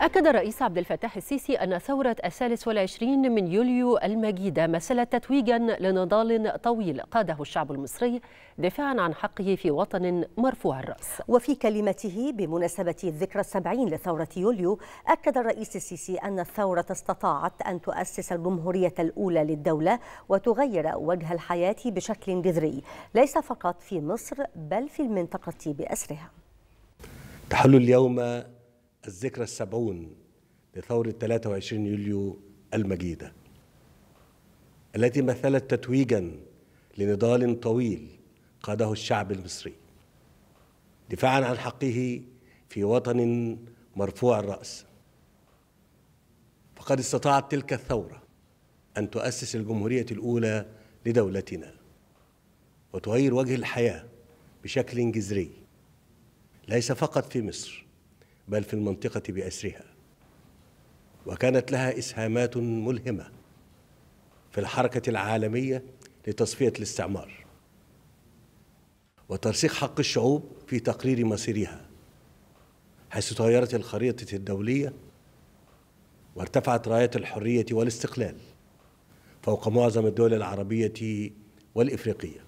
أكد الرئيس عبد الفتاح السيسي أن ثورة الثالث والعشرين من يوليو المجيدة مثلت تتويجا لنضال طويل قاده الشعب المصري دفاعا عن حقه في وطن مرفوع الرأس وفي كلمته بمناسبة الذكرى السبعين لثورة يوليو أكد الرئيس السيسي أن الثورة استطاعت أن تؤسس الجمهورية الأولى للدولة وتغير وجه الحياة بشكل جذري ليس فقط في مصر بل في المنطقة بأسرها تحل اليوم الذكرى السبعون لثورة 23 يوليو المجيدة التي مثلت تتويجا لنضال طويل قاده الشعب المصري دفاعا عن حقه في وطن مرفوع الرأس فقد استطاعت تلك الثورة أن تؤسس الجمهورية الأولى لدولتنا وتغير وجه الحياة بشكل جذري ليس فقط في مصر بل في المنطقة بأسرها وكانت لها إسهامات ملهمة في الحركة العالمية لتصفية الاستعمار وترسيخ حق الشعوب في تقرير مصيرها حيث تغيرت الخريطة الدولية وارتفعت راية الحرية والاستقلال فوق معظم الدول العربية والإفريقية